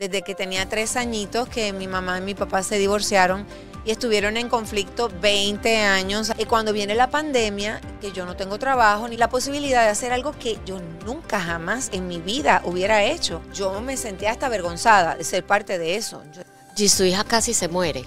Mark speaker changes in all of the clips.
Speaker 1: desde que tenía tres añitos que mi mamá y mi papá se divorciaron y estuvieron en conflicto 20 años. Y cuando viene la pandemia, que yo no tengo trabajo ni la posibilidad de hacer algo que yo nunca jamás en mi vida hubiera hecho, yo me sentía hasta avergonzada
Speaker 2: de ser parte de eso. Y su hija casi se muere.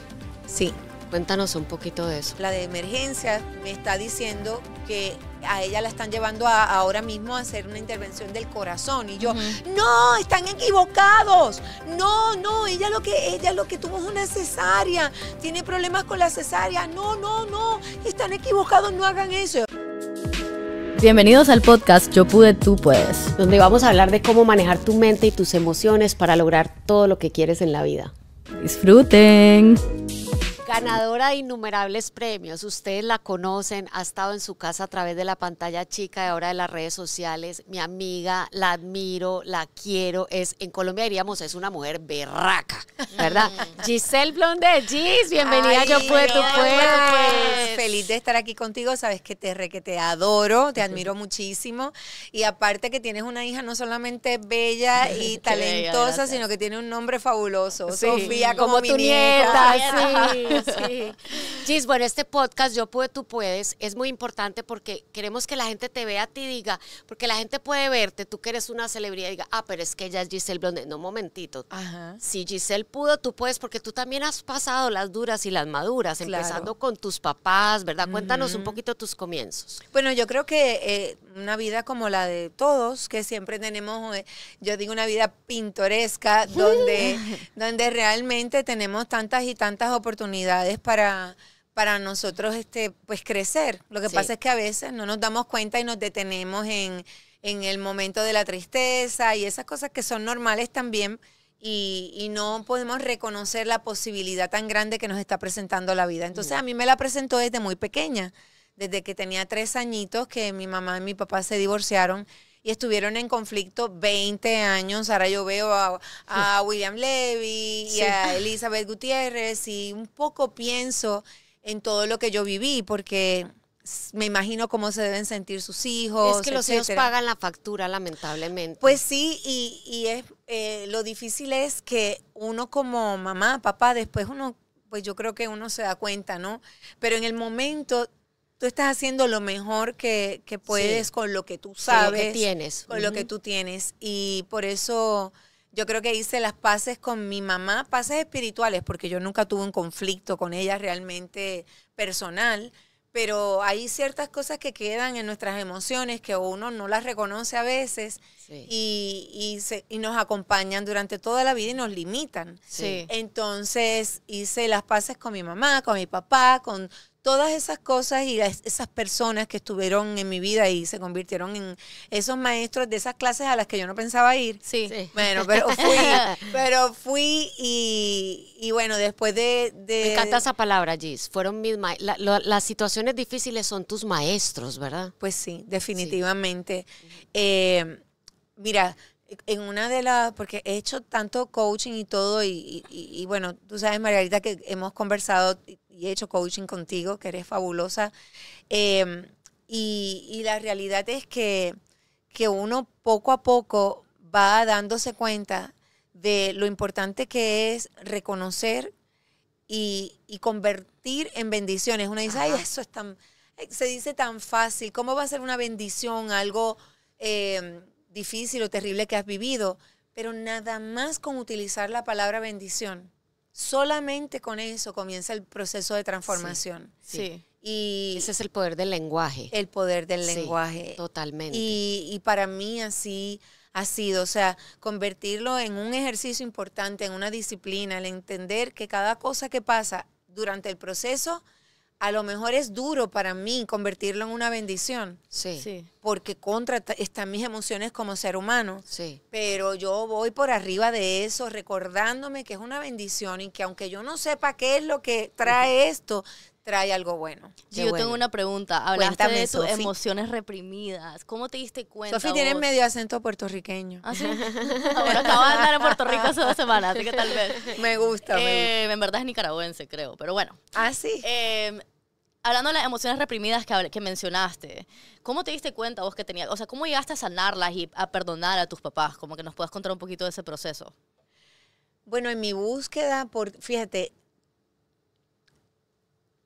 Speaker 2: Sí. Cuéntanos un poquito
Speaker 3: de eso.
Speaker 1: La de emergencia me está diciendo que a ella la están llevando ahora mismo a hacer una intervención del corazón. Y yo, no, están equivocados. No, no, ella lo que, ella lo que tuvo es una cesárea. Tiene problemas con la cesárea. No, no, no. Están equivocados, no hagan eso.
Speaker 3: Bienvenidos al podcast Yo pude, tú puedes, donde vamos a hablar de cómo manejar tu mente
Speaker 2: y tus emociones para lograr todo lo que quieres en la vida.
Speaker 3: Disfruten.
Speaker 2: Ganadora de innumerables premios, ustedes la conocen, ha estado en su casa a través de la pantalla chica y ahora de las redes sociales. Mi amiga, la admiro, la quiero. Es en Colombia diríamos es una mujer berraca, ¿verdad? Mm. Giselle Blonde, Gis, bienvenida. yo puedo, tú
Speaker 1: Feliz de estar aquí contigo. Sabes que te re, que te adoro, te admiro muchísimo y aparte que tienes una hija no solamente bella y talentosa, sino que tiene un
Speaker 2: nombre fabuloso. Sofía como, tu nieta. Sí. Gis, bueno, este podcast Yo Pude, Tú Puedes es muy importante porque queremos que la gente te vea a ti y diga, porque la gente puede verte, tú que eres una celebridad, y diga, ah, pero es que ella es Giselle Blonde. No, momentito. Ajá. Si Giselle pudo, tú puedes, porque tú también has pasado las duras y las maduras, empezando con tus papás, ¿verdad? Cuéntanos un poquito tus comienzos.
Speaker 1: Bueno, yo creo que eh, una vida como la de todos, que siempre tenemos, eh, yo digo, una vida pintoresca, donde, donde realmente tenemos tantas y tantas oportunidades para, para nosotros este, pues crecer. Lo que pasa es que a veces no nos damos cuenta y nos detenemos en, el momento de la tristeza y esas cosas que son normales también y, y, no podemos reconocer la posibilidad tan grande que nos está presentando la vida. Entonces a mí me la presentó desde muy pequeña, desde que tenía tres añitos que mi mamá y mi papá se divorciaron y estuvieron en conflicto 20 años. Ahora yo veo a, William Levy y a Elizabeth Gutiérrez y un poco pienso en todo lo que yo viví porque me imagino cómo se deben sentir sus hijos. Es que los hijos pagan
Speaker 2: la factura, lamentablemente.
Speaker 1: Pues sí, y, y es, eh, lo difícil es que uno como mamá, papá, después uno, pues yo creo que uno se da cuenta, ¿no? Pero en el momento tú estás haciendo lo mejor que, puedes con lo que tú sabes. Con lo que tienes. tú tienes. Y por eso yo creo que hice las paces con mi mamá, paces espirituales, porque yo nunca tuve un conflicto con ella realmente personal. Pero hay ciertas cosas que quedan en nuestras emociones que uno no las reconoce a veces y, nos acompañan durante toda la vida y nos limitan. Entonces hice las paces con mi mamá, con mi papá, con todas esas cosas y esas personas que estuvieron en mi vida y se convirtieron en esos maestros de esas clases a las que yo no pensaba ir.
Speaker 2: Sí. Bueno, pero fui, pero fui y, y bueno, después de, Me encanta esa palabra, Gis. Fueron mis las situaciones difíciles son tus maestros, ¿verdad? Pues sí, definitivamente. Eh, mira, en una de las, porque he hecho tanto coaching
Speaker 1: y todo, y, y, y, bueno, tú sabes, Margarita, que hemos conversado y he hecho coaching contigo, que eres fabulosa. Em, y, la realidad es que, que uno poco a poco va dándose cuenta de lo importante que es reconocer y, convertir en bendiciones. Uno dice, ay, eso es tan, eh, se dice tan fácil, ¿cómo va a ser una bendición algo em, difícil o terrible que has vivido? Pero nada más con utilizar la palabra bendición, solamente con eso comienza el proceso de transformación.
Speaker 2: Sí. Y Ese es el poder del lenguaje. El poder del lenguaje. Totalmente. Y,
Speaker 1: y para mí así ha sido, o sea, convertirlo en un ejercicio importante, en una disciplina, el entender que cada cosa que pasa durante el proceso a lo mejor es duro para mí convertirlo en una bendición. Sí. Porque contra están mis emociones como ser humano. Sí. Pero yo voy por arriba de eso, recordándome que es una bendición y que aunque yo no sepa qué es lo que trae esto, trae
Speaker 3: algo bueno. Sí, yo tengo una pregunta. Hablaste de tus emociones reprimidas. ¿Cómo te diste cuenta? Sofi tiene medio acento puertorriqueño. ¿Ah, sí? acabo de andar en Puerto Rico hace dos semanas, así que tal vez. Me gusta. me eh, En verdad es nicaragüense, creo, pero bueno. Ah, sí. Eh, hablando de las emociones reprimidas que, mencionaste, ¿cómo te diste cuenta vos que tenías, o sea, cómo llegaste a sanarlas y a perdonar a tus papás? Como que nos puedas contar un poquito de ese proceso. Bueno, en mi búsqueda, por, fíjate,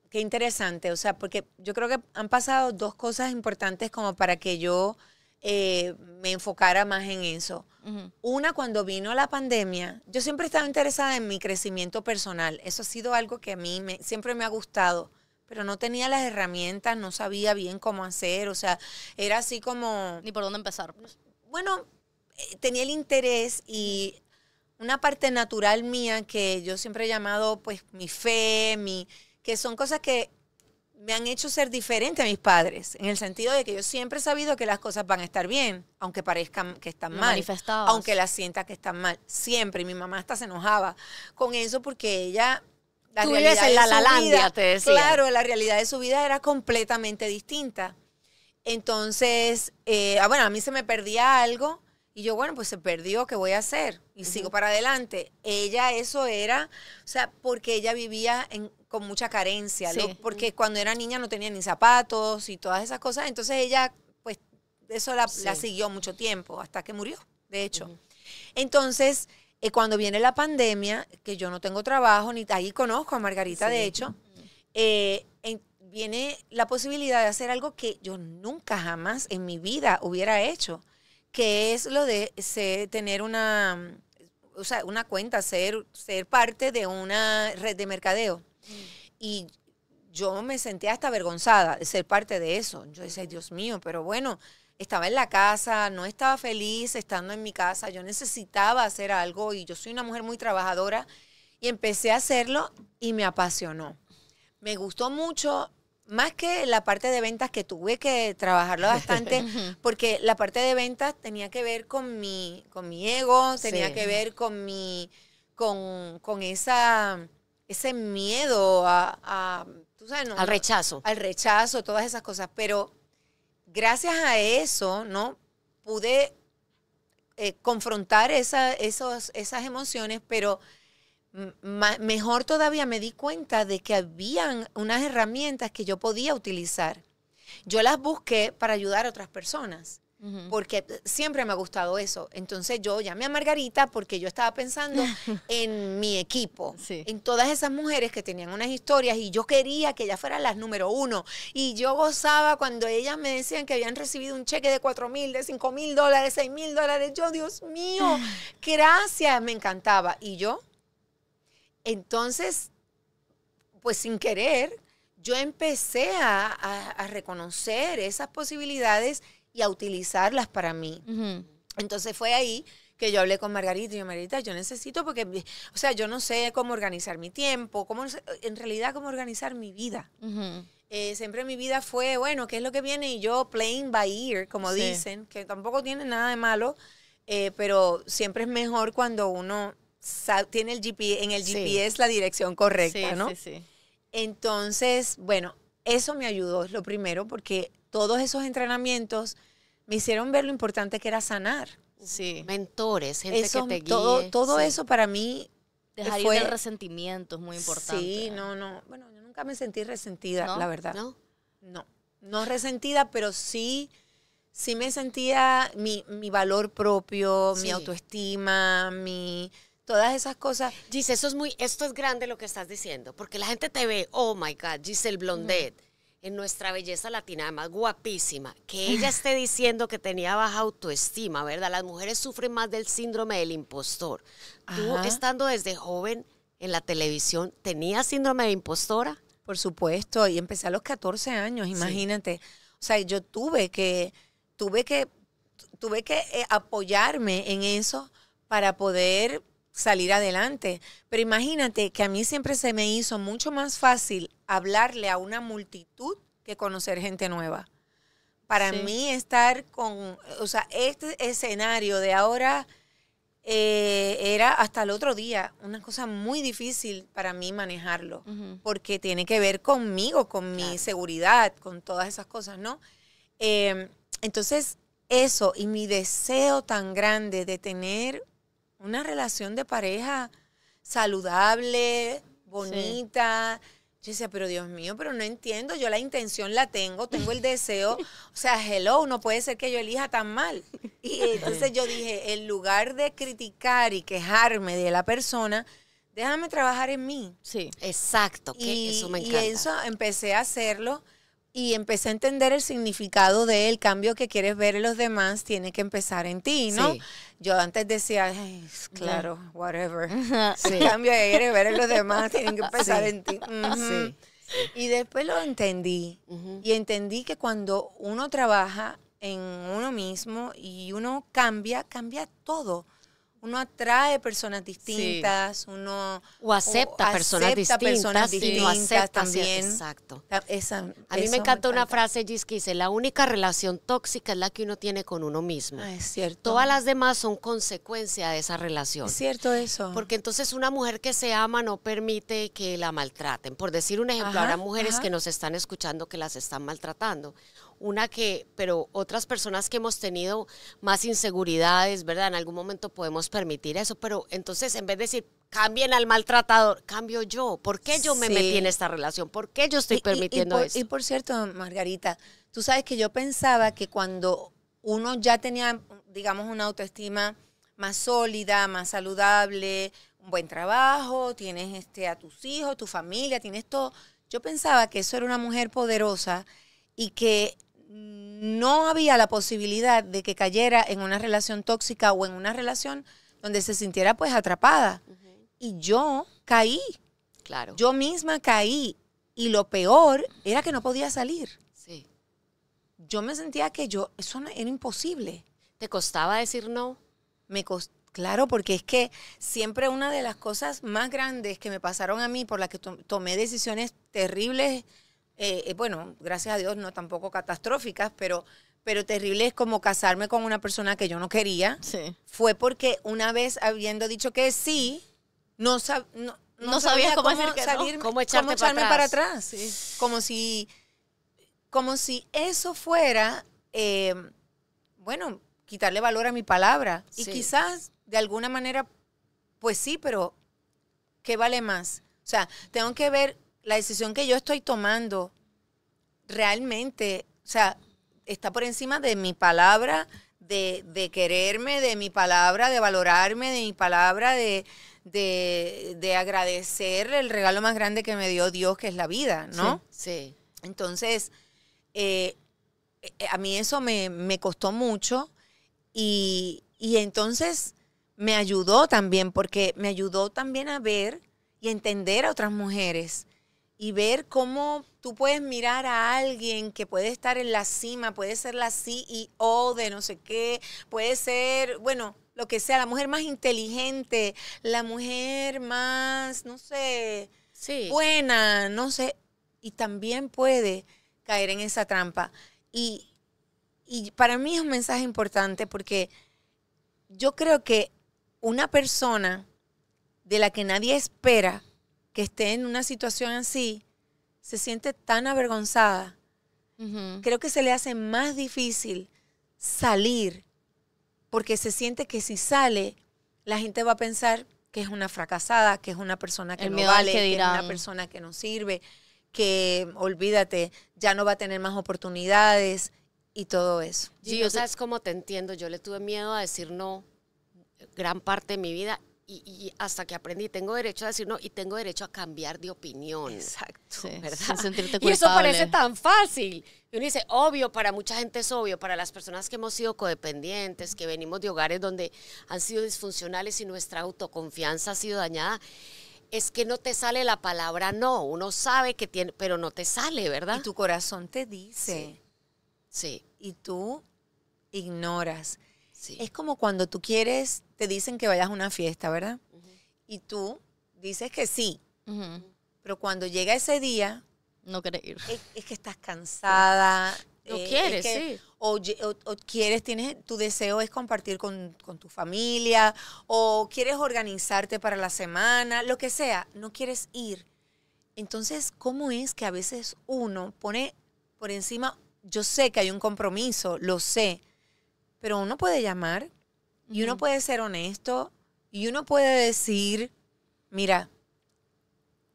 Speaker 3: qué
Speaker 1: interesante, o sea, porque yo creo que han pasado dos cosas importantes como para que yo eh, me enfocara más en eso. Una, cuando vino la pandemia, yo siempre estaba interesada en mi crecimiento personal, eso ha sido algo que a mí me, siempre me ha gustado pero no tenía las herramientas, no sabía bien cómo hacer, o sea, era así como... Ni por
Speaker 3: dónde empezar. Pues.
Speaker 1: Bueno, eh, tenía el interés y una parte natural mía que yo siempre he llamado pues mi fe, mi, que son cosas que me han hecho ser diferente a mis padres, en el sentido de que yo siempre he sabido que las cosas van a estar bien, aunque parezcan que están mal. mal, aunque las sienta que están mal, siempre. Y mi mamá hasta se enojaba con eso porque ella la Tú la Claro, la realidad de su vida era completamente distinta. Entonces, eh, ah, bueno, a mí se me perdía algo y yo, bueno, pues se perdió, ¿qué voy a hacer? Y sigo para adelante. Ella eso era, o sea, porque ella vivía con mucha carencia, porque cuando era niña no tenía ni zapatos y todas esas cosas, entonces ella, pues eso la, siguió mucho tiempo, hasta que murió, de hecho. Entonces, eh, cuando viene la pandemia, que yo no tengo trabajo, ni ahí conozco a Margarita, de hecho, eh, viene la posibilidad de hacer algo que yo nunca jamás en mi vida hubiera hecho, que es lo de tener una, una cuenta, ser, ser parte de una red de mercadeo. Mm. Y yo me sentía hasta avergonzada de ser parte de eso. Yo decía, Dios mío, pero bueno, estaba en la casa, no estaba feliz estando en mi casa, yo necesitaba hacer algo y yo soy una mujer muy trabajadora y empecé a hacerlo y me apasionó. Me gustó mucho, más que la parte de ventas que tuve que trabajarlo bastante, porque la parte de ventas tenía que ver con mi, con mi ego, tenía que ver con mi, con, con esa, ese miedo a, a tú sabes, al rechazo. Al rechazo, todas esas cosas, pero gracias a eso, ¿no? Pude eh, confrontar esas emociones, pero mejor todavía me di cuenta de que habían unas herramientas que yo podía utilizar. Yo las busqué para ayudar a otras personas. Porque siempre me ha gustado eso. Entonces yo llamé a Margarita porque yo estaba pensando en mi equipo, en todas esas mujeres que tenían unas historias y yo quería que ellas fueran las número uno. Y yo gozaba cuando ellas me decían que habían recibido un cheque de 4 mil, de 5 mil dólares, 6 mil dólares. Yo, Dios mío, gracias, me encantaba. Y yo, entonces, pues sin querer, yo empecé a, a reconocer esas posibilidades y a utilizarlas para mí. Entonces fue ahí que yo hablé con Margarita y yo, Margarita, yo necesito porque, o sea, yo no sé cómo organizar mi tiempo, cómo, en realidad cómo organizar mi vida. Eh, siempre mi vida fue, bueno, ¿qué es lo que viene? Y yo playing by ear, como dicen, que tampoco tiene nada de malo, eh, pero siempre es mejor cuando uno tiene el GP, en el GPS la dirección correcta, sí, ¿no? Entonces, bueno, eso me ayudó, es lo primero, porque todos esos entrenamientos me hicieron ver lo importante que era sanar. Sí. Mentores, gente que te guíe. Todo, todo eso para mí.
Speaker 3: Dejar fue... el resentimiento es muy importante. Sí, no,
Speaker 1: no. Bueno, yo nunca me sentí resentida, la verdad. No. No. No resentida, pero sí, sí me sentía
Speaker 2: mi, valor propio, mi autoestima, mi todas esas cosas. Gis, eso es muy, esto es grande lo que estás diciendo, porque la gente te ve, oh my God, el Blondet nuestra belleza latina, además guapísima, que ella esté diciendo que tenía baja autoestima, ¿verdad? Las mujeres sufren más del síndrome del impostor. Tú, estando desde joven en la televisión, ¿tenías síndrome de impostora?
Speaker 1: Por supuesto, y empecé a los 14 años, imagínate. O sea, yo tuve que, tuve que, tuve que eh, apoyarme en eso para poder salir adelante. Pero imagínate que a mí siempre se me hizo mucho más fácil hablarle a una multitud que conocer gente nueva.
Speaker 3: Para mí
Speaker 1: estar con, o sea, este escenario de ahora eh, era hasta el otro día una cosa muy difícil para mí manejarlo, porque tiene que ver conmigo, con mi seguridad, con todas esas cosas, ¿no? Em, entonces, eso y mi deseo tan grande de tener una relación de pareja saludable, bonita. Yo decía, pero Dios mío, pero no entiendo, yo la intención la tengo, tengo el deseo, o sea, hello, no puede ser que yo elija tan mal. Y entonces yo dije, en lugar de criticar y quejarme de la persona, déjame trabajar en mí. Sí. Exacto, que eso me encanta. Y eso empecé a hacerlo y empecé a entender el significado de el cambio que quieres ver en los demás tiene que empezar en ti, ¿no? Yo antes decía, claro, whatever. El cambio que quieres ver en los demás tiene que empezar en ti. Y después lo entendí. Y entendí que cuando uno trabaja en uno mismo y uno cambia, cambia todo uno atrae personas distintas, uno o acepta, personas, distintas, personas acepta también. Exacto. Esa,
Speaker 2: a mí me encanta una frase, Gis, que dice, la única relación tóxica es la que uno tiene con uno mismo. Ah, es cierto. Todas las demás son consecuencia de esa relación. Es cierto eso. Porque entonces una mujer que se ama no permite que la maltraten. Por decir un ejemplo, ahora mujeres que nos están escuchando que las están maltratando una que, pero otras personas que hemos tenido más inseguridades, ¿verdad? En algún momento podemos permitir eso, pero entonces en vez de decir, cambien al maltratador, cambio yo, ¿por qué yo me metí en esta relación? ¿Por qué yo estoy permitiendo eso? Y
Speaker 1: por cierto, Margarita, tú sabes que yo pensaba que cuando uno ya tenía, digamos, una autoestima más sólida, más saludable, un buen trabajo, tienes este, a tus hijos, tu familia, tienes todo. Yo pensaba que eso era una mujer poderosa y que no había la posibilidad de que cayera en una relación tóxica o en una relación donde se sintiera pues atrapada. Y yo caí. Claro. Yo misma caí. Y lo peor era que no podía salir. Sí. Yo me sentía que yo, eso era imposible. ¿Te costaba decir no? Me Claro, porque es que siempre una de las cosas más grandes que me pasaron a mí por las que tomé decisiones terribles eh, eh, bueno, gracias a Dios, no tampoco catastróficas, pero, pero terribles como casarme con una persona que yo no quería. Fue porque una vez habiendo dicho que sí, no, no, sabía cómo, cómo, echarme para atrás. Como, si, si eso fuera, em, bueno, quitarle valor a mi palabra. Y quizás, de alguna manera, pues sí, pero ¿qué vale más? O sea, tengo que ver la decisión que yo estoy tomando realmente, o sea, está por encima de mi palabra, de, quererme, de mi palabra, de valorarme, de mi palabra, de, agradecer el regalo más grande que me dio Dios, que es la vida, ¿no? Sí. Entonces, eh, eh, a mí eso me, costó mucho y, y, entonces me ayudó también, porque me ayudó también a ver y entender a otras mujeres y ver cómo tú puedes mirar a alguien que puede estar en la cima, puede ser la CEO de no sé qué, puede ser, bueno, lo que sea, la mujer más inteligente, la mujer más, no sé, buena, no sé, y también puede caer en esa trampa. Y, y para mí es un mensaje importante porque yo creo que una persona de la que nadie espera, que esté en una situación así se siente tan avergonzada. Creo que se le hace más difícil salir porque se siente que si sale, la gente va a pensar que es una fracasada, que es una persona que no vale, que, es una persona que no sirve, que olvídate, ya no va a tener más oportunidades y todo eso. Sí, yo
Speaker 2: sabes cómo te entiendo, yo le tuve miedo a decir no gran parte de mi vida y, hasta que aprendí, tengo derecho a decir no y tengo derecho a cambiar de opinión. Exacto.
Speaker 3: ¿verdad? y eso parece
Speaker 2: tan fácil. Y uno dice, obvio, para mucha gente es obvio, para las personas que hemos sido codependientes, que venimos de hogares donde han sido disfuncionales y nuestra autoconfianza ha sido dañada es que no te sale la palabra no. Uno sabe que tiene, pero no te sale, ¿verdad? Y tu corazón te dice. sí. Y tú ignoras.
Speaker 1: Es como cuando tú quieres, te dicen que vayas a una fiesta, ¿verdad? Y tú dices que sí. Pero cuando llega ese día... No quieres ir. Es, que estás cansada. No eh, quieres, sí. O, quieres, tienes, tu deseo es compartir con, con tu familia, o quieres organizarte para la semana, lo que sea, no quieres ir. Entonces, ¿cómo es que a veces uno pone por encima, yo sé que hay un compromiso, lo sé, pero uno puede llamar y uno puede ser honesto y uno puede decir, mira,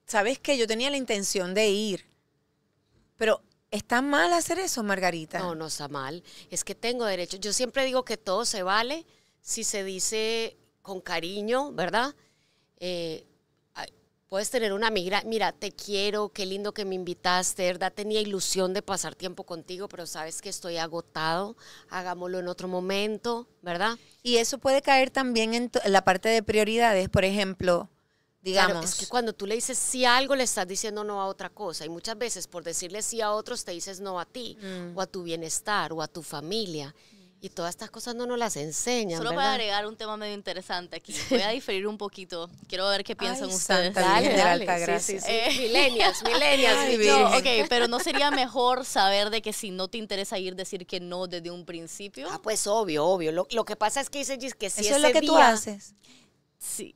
Speaker 1: sabes que yo tenía la intención de ir,
Speaker 2: pero está mal hacer eso, Margarita. No, no está mal. Es que tengo derecho. Yo siempre digo que todo se vale si se dice con cariño, ¿verdad? Eh, Puedes tener una migra, mira, te quiero, qué lindo que me invitaste, ¿verdad? Tenía ilusión de pasar tiempo contigo, pero sabes que estoy agotado, hagámoslo en otro momento, ¿verdad?
Speaker 1: Y eso puede caer también en, la parte de prioridades, por ejemplo, digamos. es que
Speaker 2: cuando tú le dices sí a algo, le estás diciendo no a otra cosa. Y muchas veces por decirle
Speaker 3: sí a otros, te dices no a ti,
Speaker 2: mm. o a tu bienestar, o a tu familia. Y todas estas cosas no nos las enseñan. Solo para agregar
Speaker 3: un tema medio interesante aquí. Voy a diferir un poquito. Quiero ver qué piensan ustedes. Dale, dale, dale. Sí, eh. Millennials, ok, pero ¿no sería mejor saber de que si no te interesa ir, decir que no desde un principio? Ah, pues obvio, obvio. Lo, que pasa es que dice Gis que si Eso es lo que tú haces. Sí.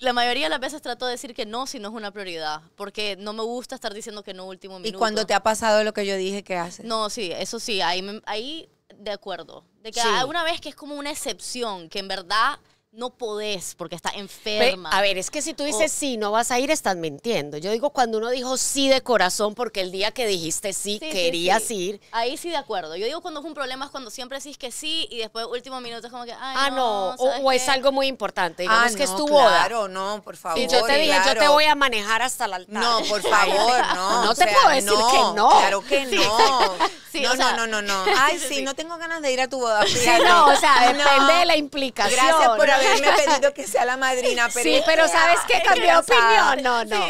Speaker 3: La mayoría de las veces trato de decir que no si no es una prioridad, porque no me gusta estar diciendo que no último minuto. ¿Y cuando te ha
Speaker 1: pasado lo que yo dije qué haces?
Speaker 3: No, sí, eso sí, ahí, ahí de acuerdo. De que vez que es como una excepción, que en verdad no podés porque está enferma. A ver, es que si tú dices sí,
Speaker 2: no vas a ir, estás mintiendo. Yo digo cuando uno dijo sí de corazón porque el día que dijiste sí, querías ir.
Speaker 3: Ahí sí de acuerdo. Yo digo cuando es un problema es cuando siempre decís que sí y después último minuto es como que, ay, ah, no.
Speaker 2: o, es algo muy importante. Digamos ah, que es tu boda. Claro, no, por favor. Y yo te dije, yo te voy a manejar hasta el altar. No, por favor, no. no te puedo decir que no. Claro que
Speaker 1: no. no, no, no, no, no. Ay, sí, no tengo ganas de ir a tu boda. no. o sea, depende de la implicación. Gracias por haber me ha pedido que sea la madrina, pero. Sí, pero ¿sabes ah, qué? Cambió opinión. No, no.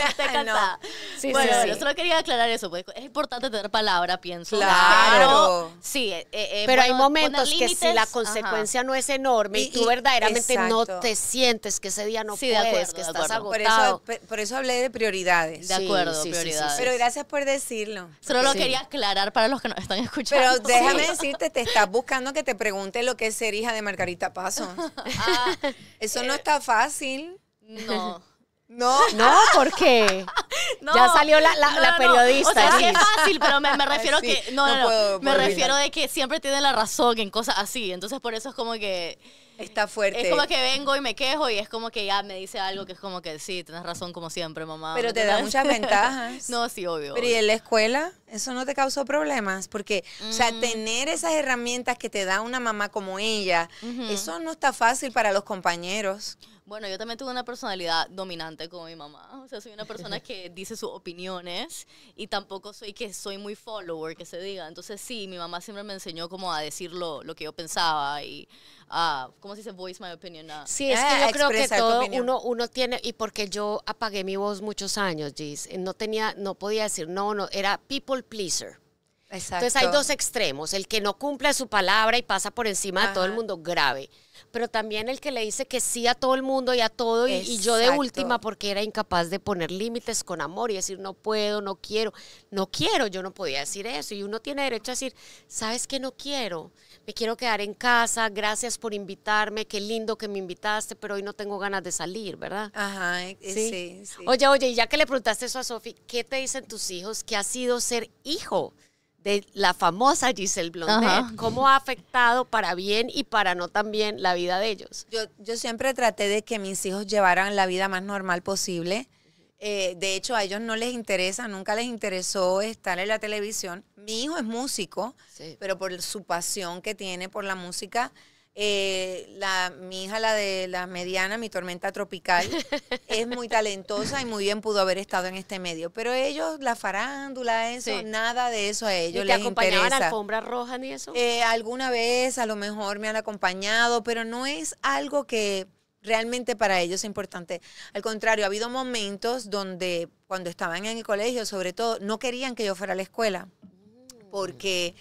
Speaker 3: bueno, yo solo quería aclarar eso, porque es importante tener palabra, pienso. Claro. sí, eh, eh, eh, pero hay momentos que si la
Speaker 2: consecuencia no es enorme y, tú verdaderamente no te sientes que ese día no sí, puedes, que estás
Speaker 1: agotado. Por eso, por eso hablé de prioridades. De
Speaker 3: acuerdo, prioridades. Pero gracias por decirlo. Solo lo quería aclarar para los que nos están escuchando. Pero déjame
Speaker 1: decirte, te estás buscando que te pregunte lo que es ser hija de Margarita Paso. Ah, eso no eh, está fácil. No. No.
Speaker 2: No, ¿por qué? ya salió la, la, periodista. O sea, es fácil, pero me, refiero que. No, me refiero
Speaker 3: de que siempre tiene la razón en cosas así. Entonces, por eso es como que Está fuerte. Es como que vengo y me quejo y es como que ya me dice algo que es como que sí, tienes razón como siempre, mamá. Pero te da muchas ventajas. No, sí, obvio. Pero ¿y en la escuela?
Speaker 1: ¿Eso no te causó problemas? Porque, o sea, mm. tener esas herramientas que te da una mamá como ella, eso no está fácil para los compañeros.
Speaker 3: Bueno, yo también tuve una personalidad dominante como mi mamá. O sea, soy una persona que dice sus opiniones y tampoco soy que soy muy follower, que se diga. Entonces, sí, mi mamá siempre me enseñó como a decir lo, que yo pensaba y a, ah, ¿cómo se dice? Voice my opinion. Ah. Sí, es eh, que yo creo que todo uno,
Speaker 2: uno tiene, y porque yo apagué mi voz muchos años, Gis, eh, no tenía, no podía decir no, no, era people pleaser. Exacto. Entonces hay dos extremos, el que no cumple su palabra y pasa por encima de todo el mundo grave pero también el que le dice que sí a todo el mundo y a todo, y, yo de última porque era incapaz de poner límites con amor y decir no puedo, no quiero, no quiero, yo no podía decir eso, y uno tiene derecho a decir, sabes que no quiero, me quiero quedar en casa, gracias por invitarme, qué lindo que me invitaste, pero hoy no tengo ganas de salir, ¿verdad? Ajá, eh, eh, sí. Oye, oye, y ya que le preguntaste eso a Sofi, ¿qué te dicen tus hijos que ha sido ser hijo? de la famosa Giselle Blondet, cómo ha afectado para bien y para no también la vida de ellos. Yo, yo siempre traté de que mis hijos llevaran la vida más normal
Speaker 1: posible. Eh, de hecho, a ellos no les interesa, nunca les interesó estar en la televisión. Mi hijo es músico, pero por su pasión que tiene por la música, eh, la, mi hija, la de la mediana, mi tormenta tropical, es muy talentosa y muy bien pudo haber estado en este medio. Pero ellos, la farándula, eso, nada de eso a ellos ¿Y les acompañaban interesa. a la alfombra roja ni eso? Eh, alguna vez, a lo mejor me han acompañado, pero no es algo que realmente para ellos es importante. Al contrario, ha habido momentos donde cuando estaban en el colegio, sobre todo, no querían que yo fuera a la escuela mm. porque...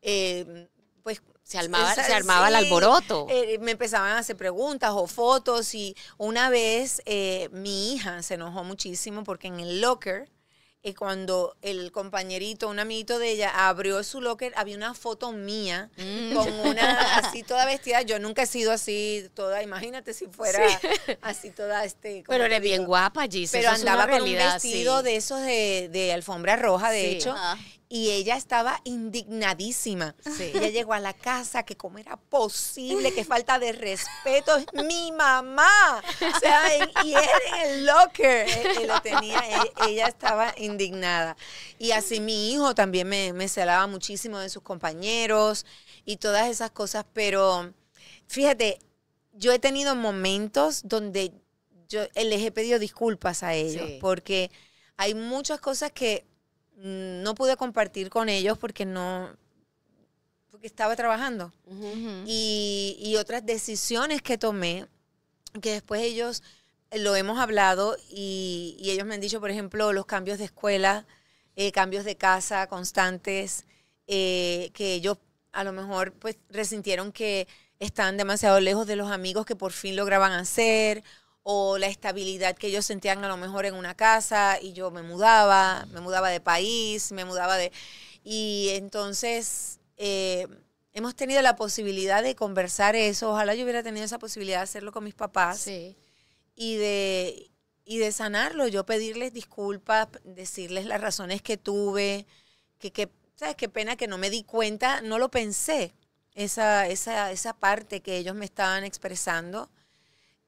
Speaker 1: Eh, pues se armaba, se armaba el alboroto. Eh, me empezaban a hacer preguntas o fotos y una vez eh, mi hija se enojó muchísimo porque en el locker, eh, cuando el compañerito, un amiguito de ella, abrió su locker, había una foto mía mm. con una así toda vestida. Yo nunca he sido así toda, imagínate si fuera así toda este. Pero eres bien guapa, Gis. Pero andaba con un vestido de esos de, alfombra roja, de hecho y ella estaba indignadísima. Ella llegó a la casa, que cómo era posible, que falta de respeto, es mi mamá. O sea, y él en el locker eh, eh, lo tenía, eh, ella estaba indignada. Y así mi hijo también me, me celaba muchísimo de sus compañeros y todas esas cosas, pero fíjate, yo he tenido momentos donde yo les he pedido disculpas a ellos, porque hay muchas cosas que Mm, no pude compartir con ellos porque no porque estaba trabajando y, otras decisiones que tomé que después ellos lo hemos hablado y, ellos me han dicho por ejemplo los cambios de escuela eh, cambios de casa constantes eh, que ellos a lo mejor pues resintieron que están demasiado lejos de los amigos que por fin lograban hacer o la estabilidad que ellos sentían a lo mejor en una casa y yo me mudaba, me mudaba de país, me mudaba de... Y entonces eh, hemos tenido la posibilidad de conversar eso, ojalá yo hubiera tenido esa posibilidad de hacerlo con mis papás y, de, y de sanarlo, yo pedirles disculpas, decirles las razones que tuve, que, que ¿sabes qué pena que no me di cuenta? No lo pensé, esa, esa, esa parte
Speaker 2: que ellos me estaban expresando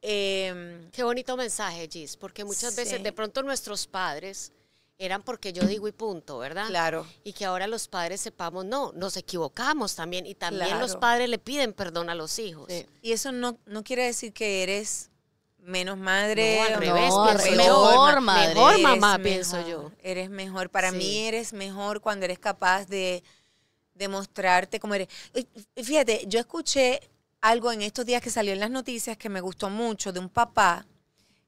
Speaker 2: Em, qué bonito mensaje, Gis, porque muchas veces de pronto nuestros padres eran porque yo digo y punto, ¿verdad? Claro. Y que ahora los padres sepamos, no, nos equivocamos también y también los padres le piden perdón a los hijos. Y eso no, no quiere decir que eres menos madre, al revés,
Speaker 1: mejor, madre, mejor mamá, pienso yo. Eres mejor, para mí eres mejor cuando eres capaz de demostrarte como eres. Fíjate, yo escuché algo en estos días que salió en las noticias que me gustó mucho de un papá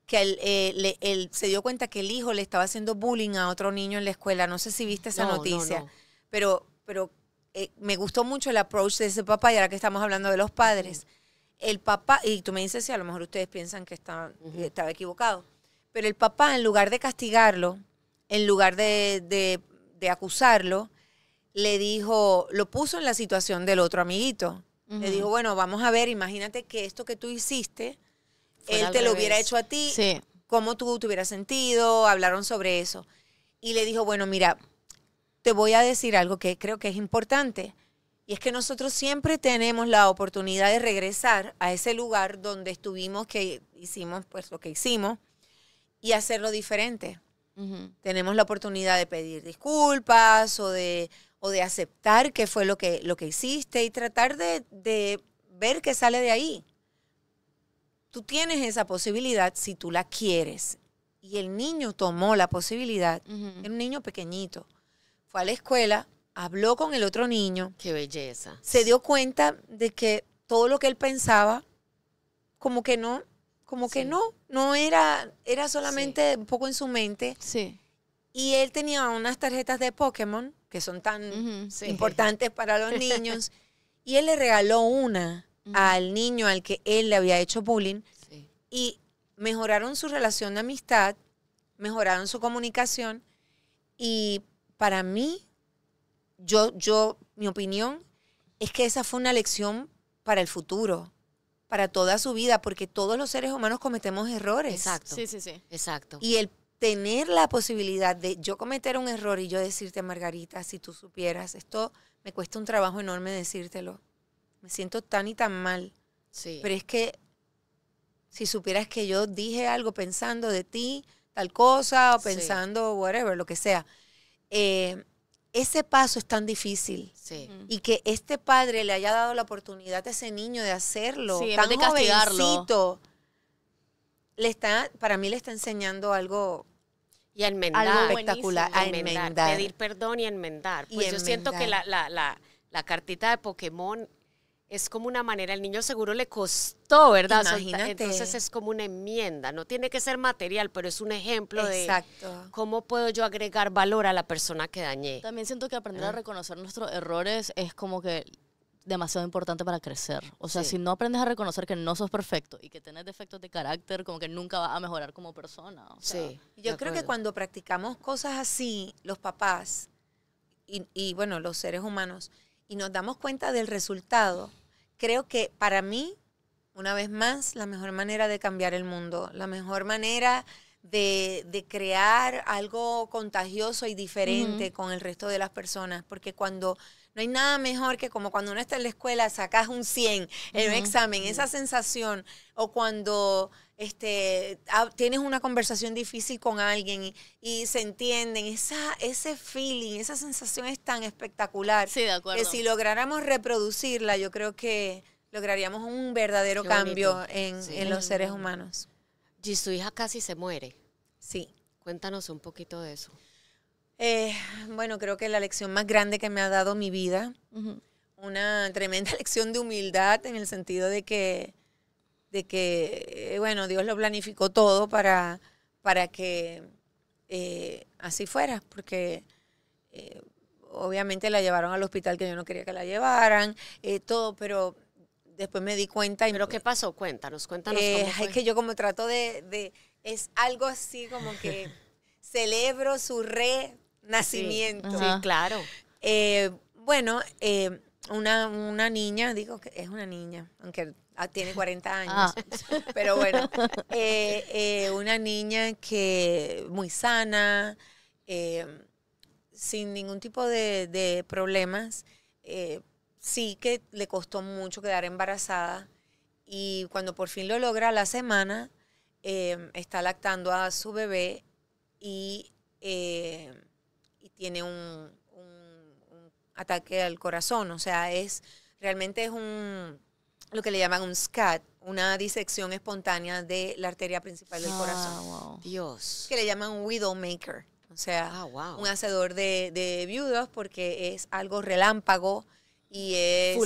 Speaker 1: que eh, él, se dio cuenta que el hijo le estaba haciendo bullying a otro niño en la escuela. No sé si viste esa noticia, pero, pero eh, me gustó mucho el approach de ese papá y ahora que estamos hablando de los padres. El papá, y tú me dices si a lo mejor ustedes piensan que está, estaba equivocado, pero el papá en lugar de castigarlo, en lugar de, de, de acusarlo, le dijo, lo puso en la situación del otro amiguito le dijo, bueno, vamos a ver, imagínate que esto que tú hiciste, él te lo hubiera hecho a ti, cómo tú te hubieras sentido, hablaron sobre eso. Y le dijo, bueno, mira, te voy a decir algo que creo que es importante. Y es que nosotros siempre tenemos la oportunidad de regresar a ese lugar donde estuvimos, que hicimos pues lo que hicimos, y hacerlo diferente. Tenemos la oportunidad de pedir disculpas o de o de aceptar que fue lo que, lo que hiciste y tratar de, ver qué sale de ahí. Tú tienes esa posibilidad si tú la quieres. Y el niño tomó la posibilidad. un niño pequeñito. Fue a la escuela, habló con el otro niño.
Speaker 2: Qué belleza.
Speaker 1: Se dio cuenta de que todo lo que él pensaba, como que no, como que no, no era, era solamente un poco en su mente. Sí. Y él tenía unas tarjetas de Pokémon que son tan importantes para los niños. y él le regaló una al niño al que él le había hecho bullying. Y mejoraron su relación de amistad, mejoraron su comunicación. Y para mí, yo, yo, mi opinión es que esa fue una lección para el futuro para toda su vida, porque todos los seres humanos cometemos errores. Exacto. Sí, sí, sí. Exacto. Y el tener la posibilidad de yo cometer un error y yo decirte, Margarita, si tú supieras, esto me cuesta un trabajo enorme decírtelo. Me siento tan y tan mal. Pero es que si supieras que yo dije algo pensando de ti, tal cosa, o pensando, whatever, lo que sea. Eh, ese paso es tan difícil. Y que este padre le haya dado la oportunidad a ese niño de hacerlo, tan de castigarlo le está, para mí le está enseñando
Speaker 2: algo y a enmendar. espectacular. A Pedir perdón y enmendar. Pues yo siento que la, la, la, la, cartita de Pokémon es como una manera, el niño seguro le costó, ¿verdad? Imagínate. Entonces es como una enmienda. No tiene que ser material, pero es
Speaker 3: un ejemplo de
Speaker 2: cómo puedo yo agregar valor a la persona que dañé.
Speaker 3: También siento que aprender a ¿Eh? reconocer nuestros errores es como que demasiado importante para crecer. O sea, si no aprendes a reconocer que no sos perfecto y que tenés defectos de carácter, como que nunca vas a mejorar como persona. O sí. Yo creo que cuando practicamos cosas así, los papás y,
Speaker 1: y, bueno, los seres humanos, y nos damos cuenta del resultado, creo que para mí, una vez más, la mejor manera de cambiar el mundo, la mejor manera de, de crear algo contagioso y diferente con el resto de las personas, porque cuando no hay nada mejor que como cuando uno está en la escuela, sacas un 100 en un examen, esa sensación, o cuando este, tienes una conversación difícil con alguien y, se entienden, esa, ese feeling, esa sensación es tan espectacular sí, de acuerdo. que si lográramos reproducirla, yo creo que lograríamos
Speaker 2: un verdadero cambio en, en, los seres humanos. Y su hija casi se muere. Sí. Cuéntanos un poquito de eso.
Speaker 1: Eh, bueno, creo que la lección más grande que me ha dado mi vida, una tremenda lección de humildad en el sentido de que, de que eh, bueno, Dios lo planificó todo para, para que eh, así fuera, porque obviamente la llevaron al hospital que yo no quería que la llevaran, todo, pero después me di
Speaker 2: cuenta. Y, ¿Pero qué pasó? Cuéntanos, cuéntanos. Es que yo como trato de,
Speaker 1: es algo así como que celebro, su re nacimiento. Sí, claro. Eh, bueno, eh, una, niña, digo que es una niña, aunque ah, tiene 40 ah. años, pero bueno, eh, una niña que muy sana, sin ningún tipo de, problemas. sí que le costó mucho quedar embarazada y cuando por fin lo logra la semana, está lactando a su bebé y y tiene un, ataque al corazón. O sea, es realmente es un lo que le llaman un SCAT, una disección espontánea de la arteria principal del ah, corazón.
Speaker 2: Dios.
Speaker 1: Que le llaman un widow maker, O sea, ah, un hacedor de, viudas porque es algo relámpago y es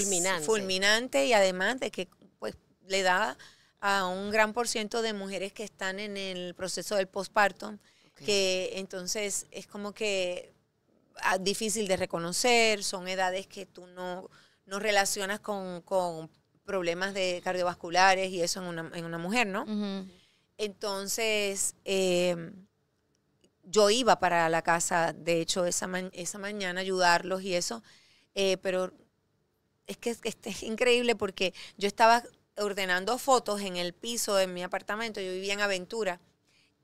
Speaker 1: fulminante. y además de que pues le da a un gran por ciento de mujeres que están en el proceso del postpartum que entonces es como que ah, difícil de reconocer, son edades que tú no, no relacionas con, con problemas de cardiovasculares y eso en una, en una mujer, ¿no? Entonces, em, yo iba para la casa, de hecho, esa, esa mañana ayudarlos y eso, eh, pero es que este, es increíble porque yo estaba ordenando fotos en el piso de mi apartamento, yo vivía en Aventura,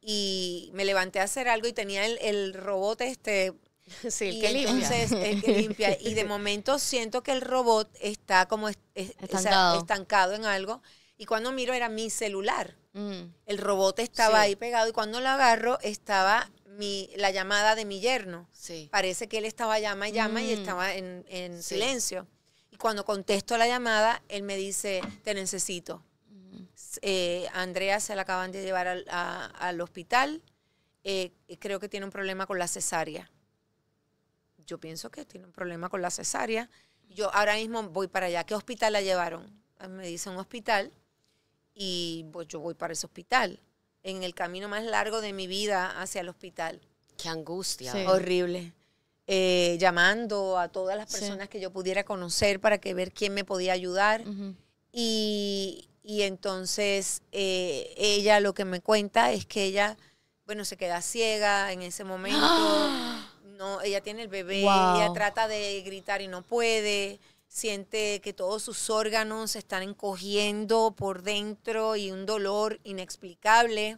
Speaker 1: y me levanté a hacer algo y tenía el, el robot este Sí, que entonces, limpia. Y de momento siento que el robot está como estancado. estancado. en algo. Y cuando miro era mi celular. Mm. El robot estaba ahí pegado y cuando lo agarro estaba mi, la llamada de mi yerno. Sí. Parece que él estaba llama y llama y mm. estaba en, en silencio. Y cuando contesto la llamada, él me dice, te necesito. Eh, Andrea se la acaban de llevar al, hospital. Eh, creo que tiene un problema con la cesárea. Yo pienso que tiene un problema con la cesárea. Yo ahora mismo voy para allá. ¿Qué hospital la llevaron? Ah, me dice un hospital y pues yo voy para ese hospital. En el camino más largo de mi vida hacia el hospital. Qué angustia. Horrible. Eh, llamando a todas las personas que yo pudiera conocer para ver quién me podía ayudar. y, y entonces eh, ella lo que me cuenta es que ella, bueno, se queda ciega en ese momento. No, ella tiene el bebé, ella trata de gritar y no puede siente que todos sus órganos se están encogiendo por dentro y un dolor inexplicable.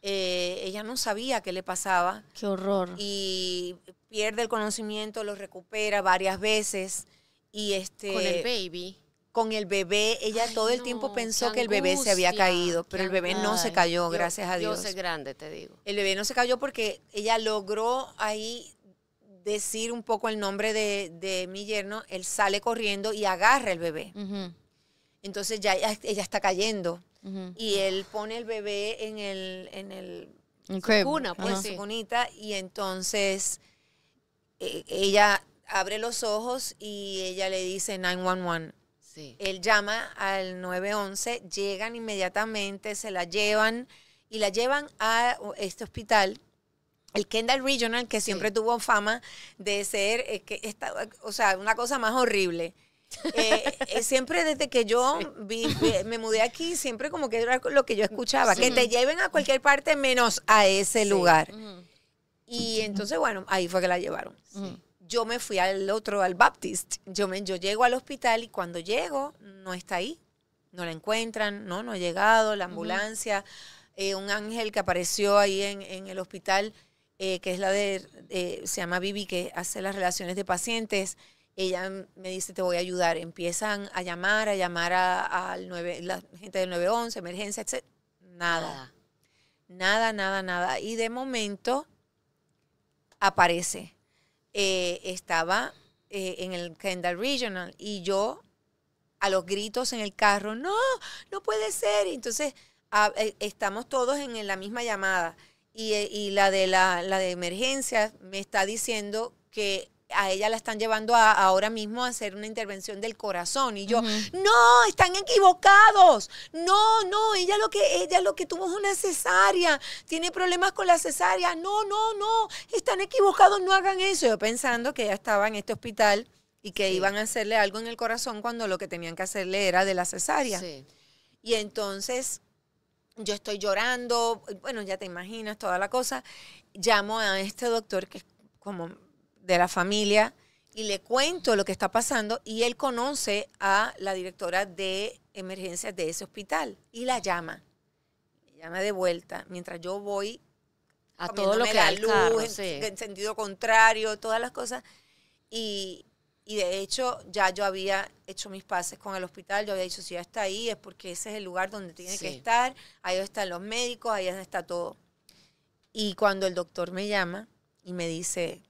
Speaker 1: Eh, ella no sabía qué le pasaba. Qué horror. Y pierde el conocimiento, lo recupera varias veces. Y este, Con el baby con el bebé, ella todo el tiempo pensó que el bebé se había caído, pero el bebé no se cayó, gracias a Dios. es grande, te digo. El bebé no se cayó porque ella logró ahí decir un poco el nombre de, mi yerno, él sale corriendo y agarra el bebé. Entonces ya ella, está cayendo y él pone el bebé en el, en el cuna, pues, y entonces eh, ella abre los ojos y ella le dice 911 él llama al 911, llegan inmediatamente, se la llevan y la llevan a este hospital el Kendall Regional, que siempre tuvo fama de ser, eh, que o sea, una cosa más horrible. Eh, eh, siempre desde que yo vi, me mudé aquí, siempre como que era lo que yo escuchaba, que te lleven a cualquier parte menos a ese lugar. Y entonces, bueno, ahí fue que la llevaron yo me fui al otro, al Baptist. Yo, me, yo llego al hospital y cuando llego, no está ahí. No la encuentran, no, no ha llegado, la ambulancia. Eh, un ángel que apareció ahí en, el hospital, eh, que es la de, eh, se llama Vivi, que hace las relaciones de pacientes. Ella me dice, te voy a ayudar. Empiezan a llamar, a llamar a, la gente del 911, emergencia, etc. Nada, nada, nada. nada. Y de momento aparece eh, estaba eh, en el Kendall Regional y yo a los gritos en el carro, no, no puede ser. entonces ah, eh, estamos todos en, la misma llamada y, la, de la, la de emergencia me está diciendo que a ella la están llevando ahora mismo a hacer una intervención del corazón. Y yo, no, están equivocados. No, no, ella lo que, ella lo que tuvo es una cesárea. Tiene problemas con la cesárea. No, no, no, están equivocados, no hagan eso. Yo pensando que ella estaba en este hospital y que iban a hacerle algo en el corazón cuando lo que tenían que hacerle era de la cesárea. Y entonces yo estoy llorando, bueno, ya te imaginas toda la cosa. Llamo a este doctor que es como de la familia y le cuento lo que está pasando y él conoce a la directora de emergencias de ese hospital y la llama. llama de vuelta mientras yo voy
Speaker 2: a todo lo que la en,
Speaker 1: sentido contrario, todas las cosas. Y, de hecho ya yo había hecho mis pases con el hospital, yo había dicho, si ya está ahí es porque ese es el lugar donde tiene que estar, ahí están los médicos, ahí está todo. Y cuando el doctor me llama y me dice,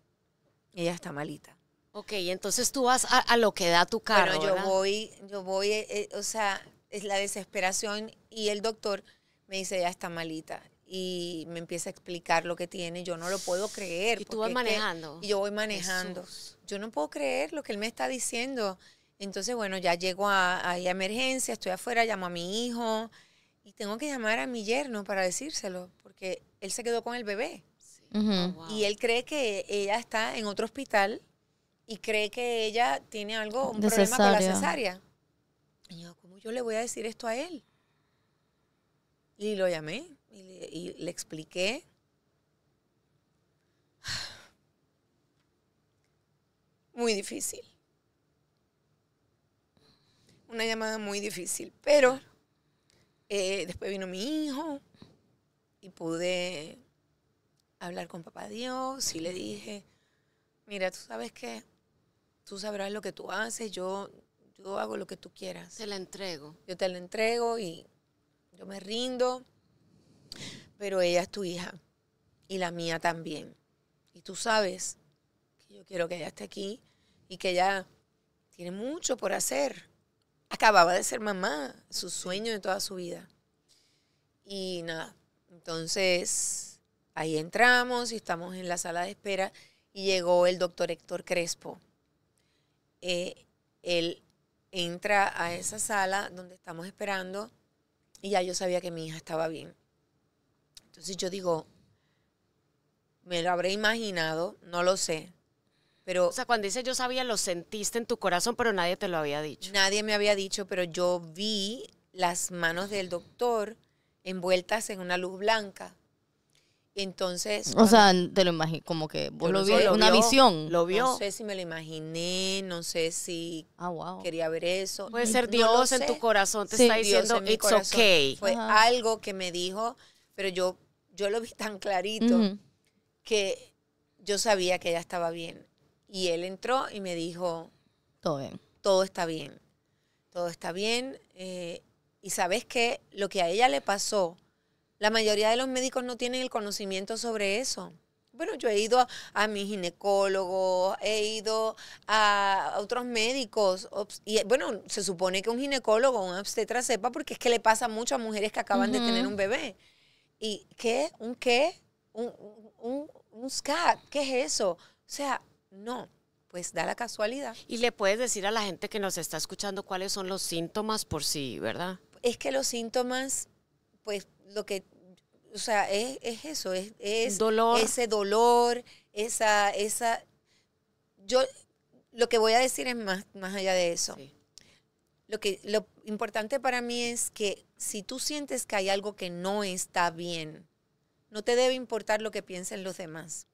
Speaker 1: ella está malita.
Speaker 2: Ok, entonces tú vas a, lo que da tu carro. yo
Speaker 1: voy, yo voy, eh, eh, o sea, es la desesperación y el doctor me dice, ella está malita. Y me empieza a explicar lo que tiene. Yo no lo puedo creer. Y tú vas manejando. y yo voy manejando. Yo no puedo creer lo que él me está diciendo. Entonces, bueno, ya llego a, a emergencia, estoy afuera, llamo a mi hijo y tengo que llamar a mi yerno para decírselo, porque él se quedó con el bebé.
Speaker 3: Oh, y
Speaker 1: él cree que ella está en otro hospital y cree que ella tiene algo, un problema con la cesárea. Y yo, ¿cómo yo le voy a decir esto a él? Y lo llamé y le, expliqué. Muy difícil. Una llamada muy difícil, pero eh, después vino mi hijo y pude hablar con papá Dios y le dije, mira, tú sabes que tú sabrás lo que tú haces, yo, yo hago lo que tú quieras. Te la entrego. Yo te la entrego y yo me rindo, pero ella es tu hija y la mía también. Y tú sabes que yo quiero que ella esté aquí y que ella tiene mucho por hacer. Acababa de ser mamá, su sueño de toda su vida. Y nada, entonces Ahí entramos y estamos en la sala de espera y llegó el doctor Héctor Crespo. Eh, él entra a esa sala donde estamos esperando y ya yo sabía que mi hija estaba bien. Entonces yo digo,
Speaker 2: me lo habré imaginado, no lo sé. Pero, o sea, cuando dice yo sabía, lo sentiste en tu corazón, pero nadie te lo había dicho. Nadie me había dicho, pero yo vi
Speaker 1: las manos del doctor envueltas en una luz blanca. Entonces. O sea,
Speaker 3: te lo como que una visión. Lo vio. No sé
Speaker 1: si me lo imaginé, no sé si ah, quería ver eso. Puede ser Dios en tu corazón, te está diciendo, it's okay. Fue algo que me dijo, pero yo, yo lo vi tan clarito que yo sabía que ella estaba bien. Y él entró y me dijo: Todo Todo está bien. Todo está bien. Eh, y sabes que lo que a ella le pasó la mayoría de los médicos no tienen el conocimiento sobre eso. Bueno, yo he ido a, mi ginecólogo, he ido a, otros médicos. Y bueno, se supone que un ginecólogo, un obstetra sepa, porque es que le pasa mucho a mujeres que acaban de tener un bebé. ¿Y qué? ¿Un qué? ¿Un, un, ¿Qué es eso? O sea, no pues da la casualidad.
Speaker 2: Y le puedes decir a la gente que nos está escuchando cuáles son los síntomas por sí, ¿verdad?
Speaker 1: Es que los síntomas pues lo que, o sea, es, eso, es, ese dolor, esa, esa, yo, lo que voy a decir es más, más allá de eso. Lo, que, lo importante para mí es que si tú sientes que hay algo que no está bien, no te debe importar lo que piensen los demás.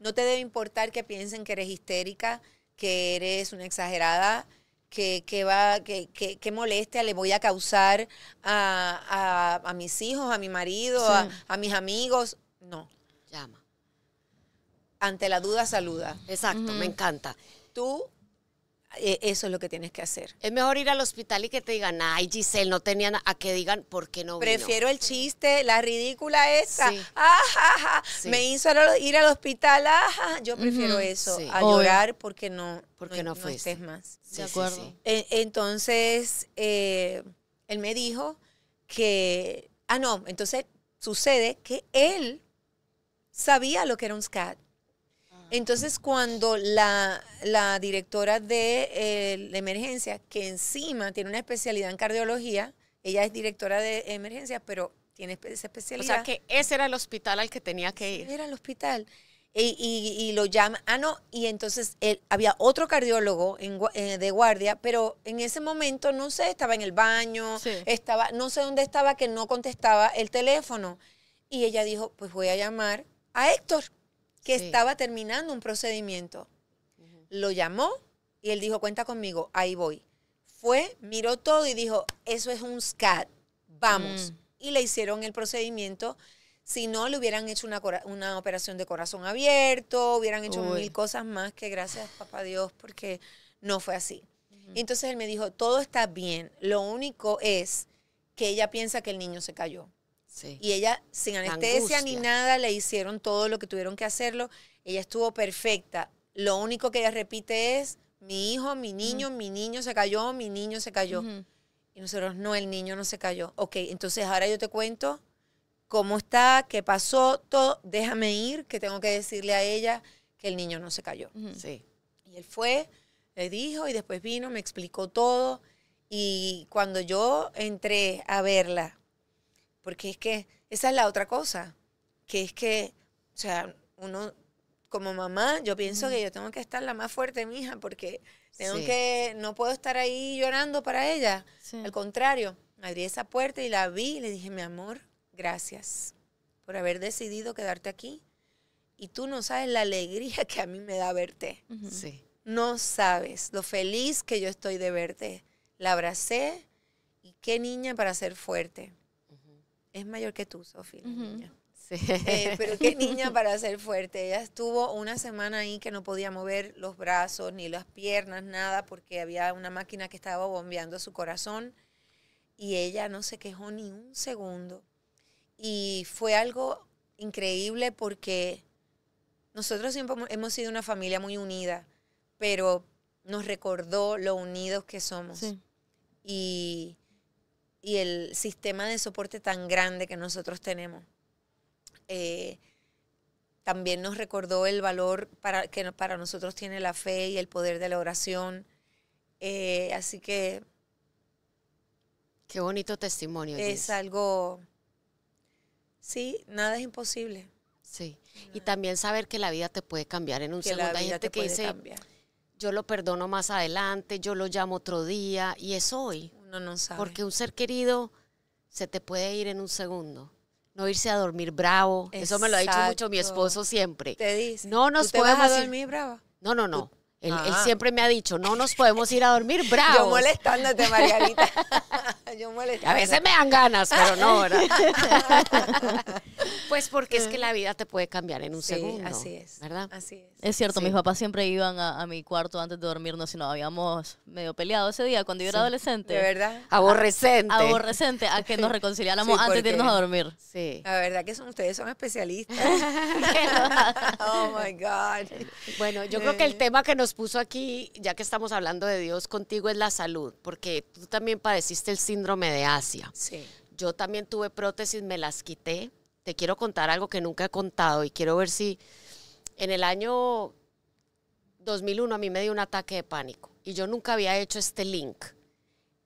Speaker 1: No te debe importar que piensen que eres histérica, que eres una exagerada, que, va, que, molestia le voy a causar a, mis hijos, a mi marido, a, mis amigos.
Speaker 2: No. Llama. Ante la duda, saluda. Exacto, me encanta. Tú eh, eso es lo que tienes que hacer. Es mejor ir al hospital y que te digan, ay, Giselle, no nada, a que digan por qué no vino. Prefiero el chiste, la ridícula esa.
Speaker 1: Me hizo ir al hospital. yo prefiero eso, a llorar porque no,
Speaker 2: porque no, más. De acuerdo.
Speaker 1: E-, entonces, eh, él me dijo que, ah, no, entonces sucede que él sabía lo que era un SCAT entonces, cuando la, directora de eh, emergencia, que encima tiene una especialidad en cardiología, ella es directora de emergencia, pero tiene esa especialidad. O sea, que
Speaker 2: ese era el hospital al que
Speaker 1: tenía que ir. Era el hospital. Y, lo llama, ah, no, y entonces él, había otro cardiólogo eh, de guardia, pero en ese momento, no sé, estaba en el baño, estaba, no sé dónde estaba, que no contestaba el teléfono. Y ella dijo, pues voy a llamar a Héctor que estaba terminando un procedimiento. Lo llamó y él dijo, cuenta conmigo, ahí voy. Fue, miró todo y dijo, eso es un SCAT,
Speaker 3: vamos. Mm.
Speaker 1: Y le hicieron el procedimiento. Si no, le hubieran hecho una, operación de corazón abierto, hubieran hecho mil cosas más que gracias, papá Dios, porque no fue así. Entonces él me dijo, todo está bien, lo único es que ella piensa que el niño se cayó. Y ella, sin anestesia ni nada, le hicieron todo lo que tuvieron que hacerlo. Ella estuvo perfecta. Lo único que ella repite es, mi hijo, mi niño, mi niño se cayó, mi niño se cayó. Y nosotros, no, el niño no se cayó. Ok, entonces ahora yo te cuento cómo está, qué pasó, todo. Déjame ir, que tengo que decirle a ella que el niño no se cayó. Sí. Y él fue, le dijo y después vino, me explicó todo. Y cuando yo entré a verla, porque es que esa es la otra cosa, que es que, o sea, uno como mamá, yo pienso que yo tengo que estar la más fuerte, mi hija, porque tengo que, no puedo estar ahí llorando para ella. Al contrario, abrí esa puerta y la vi y le dije, mi amor, gracias por haber decidido quedarte aquí. Y tú no sabes la alegría que a mí me da verte. Sí. No sabes lo feliz que yo estoy de verte. La abracé y qué niña para ser fuerte es mayor que tú, Sofía. Sí. Eh, pero qué niña para ser fuerte. Ella estuvo una semana ahí que no podía mover los brazos ni las piernas, nada, porque había una máquina que estaba bombeando su corazón y ella no se quejó ni un segundo. Y fue algo increíble porque nosotros siempre hemos sido una familia muy unida, pero nos recordó lo unidos que somos. Sí. Y y el sistema de soporte tan grande que nosotros tenemos. Eh, también nos recordó el valor para, que para nosotros tiene la fe y el poder de la oración. Eh, así que... Qué
Speaker 2: bonito testimonio. Es
Speaker 1: algo... Sí, nada es imposible.
Speaker 2: Sí. Y también saber que la vida te puede cambiar en un segundo. Hay gente que cambiar. yo lo perdono más adelante, yo lo llamo otro día, y es hoy. Porque un ser querido se te puede ir en un segundo. No irse a dormir bravo. Eso me lo ha dicho mucho mi esposo siempre. Te dice. No nos podemos ir a dormir bravo? No, no, no. Él, ah. siempre me ha dicho, no nos podemos ir a dormir bravo. Yo molestándote, Margarita.
Speaker 3: Yo A veces me dan ganas, pero no, ¿verdad? Pues porque es que eh. la vida te puede cambiar en un segundo. Así es. ¿Verdad? Así es. Es cierto, mis papás siempre iban a, mi cuarto antes de dormirnos si nos habíamos medio peleado ese día cuando yo era adolescente. ¿De verdad? Aborrecente. aborrecente, a que nos reconciliáramos antes de irnos a dormir. Sí.
Speaker 2: La verdad que son, ustedes son especialistas. oh my God. Bueno, yo creo que el tema que nos puso aquí, ya que estamos hablando de Dios contigo, es la salud, porque tú también padeciste el síndrome de Asia. Sí. Yo también tuve prótesis, me las quité te quiero contar algo que nunca he contado y quiero ver si en el año 2001 a mí me dio un ataque de pánico y yo nunca había hecho este link.